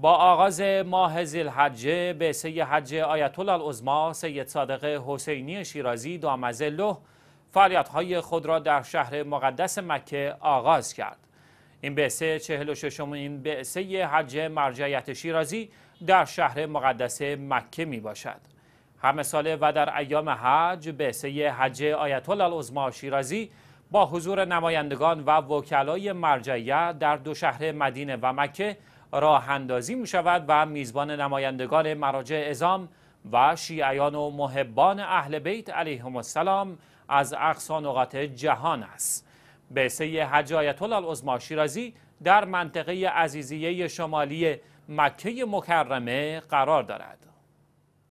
با آغاز ماه حجه، به سی حج آیت العظما سید صادق حسینی شیرازی دامزلو فعالیت خود را در شهر مقدس مکه آغاز کرد. این بعثه 46 این بعثه حج مرجعیت شیرازی در شهر مقدس مکه می باشد. همه ساله و در ایام حج بعثه حج آیتول العظما شیرازی با حضور نمایندگان و وکلای مرجعیت در دو شهر مدینه و مکه راه اندازی می شود و میزبان نمایندگان مراجع ازام و شیعیان و محبان اهل بیت علیهم السلام از اقصا نقاط جهان است. سی حج آیت الله شیرازی در منطقه عزیزیه شمالی مکه مکرمه قرار دارد.